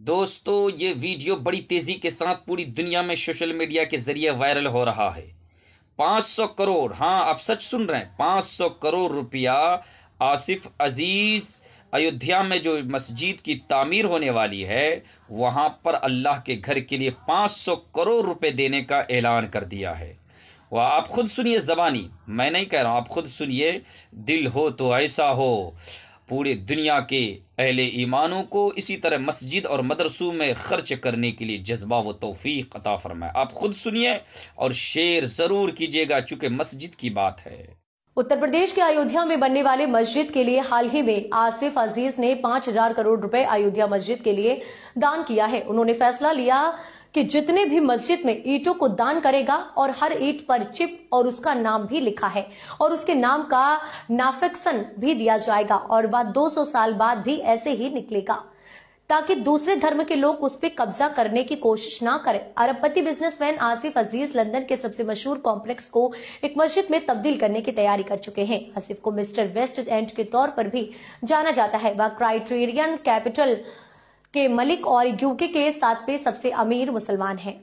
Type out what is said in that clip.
दोस्तों ये वीडियो बड़ी तेज़ी के साथ पूरी दुनिया में सोशल मीडिया के ज़रिए वायरल हो रहा है 500 करोड़ हाँ आप सच सुन रहे हैं 500 करोड़ रुपया आसिफ अज़ीज़ अयोध्या में जो मस्जिद की तामीर होने वाली है वहाँ पर अल्लाह के घर के लिए 500 करोड़ रुपए देने का ऐलान कर दिया है वह आप ख़ुद सुनिए ज़बानी मैं नहीं कह रहा हूँ आप ख़ुद सुनिए दिल हो तो ऐसा हो पूरे दुनिया के अहले ईमानों को इसी तरह मस्जिद और मदरसों में ख़र्च करने के लिए जज्बा व तोफ़ी अता फरमाए आप ख़ुद सुनिए और शेयर ज़रूर कीजिएगा चूँकि मस्जिद की बात है उत्तर प्रदेश के अयोध्या में बनने वाले मस्जिद के लिए हाल ही में आसिफ अजीज ने पांच हजार करोड़ रुपए अयोध्या मस्जिद के लिए दान किया है उन्होंने फैसला लिया कि जितने भी मस्जिद में ईटों को दान करेगा और हर ईट पर चिप और उसका नाम भी लिखा है और उसके नाम का नाफिक्सन भी दिया जाएगा और वह 200 साल बाद भी ऐसे ही निकलेगा ताकि दूसरे धर्म के लोग उस पर कब्जा करने की कोशिश ना करें अरबपति बिजनेसमैन आसिफ अजीज लंदन के सबसे मशहूर कॉम्प्लेक्स को एक मस्जिद में तब्दील करने की तैयारी कर चुके हैं आसिफ को मिस्टर वेस्ट एंड के तौर पर भी जाना जाता है वह क्राइटेरियन कैपिटल के मलिक और यूके के सातवें सबसे अमीर मुसलमान हैं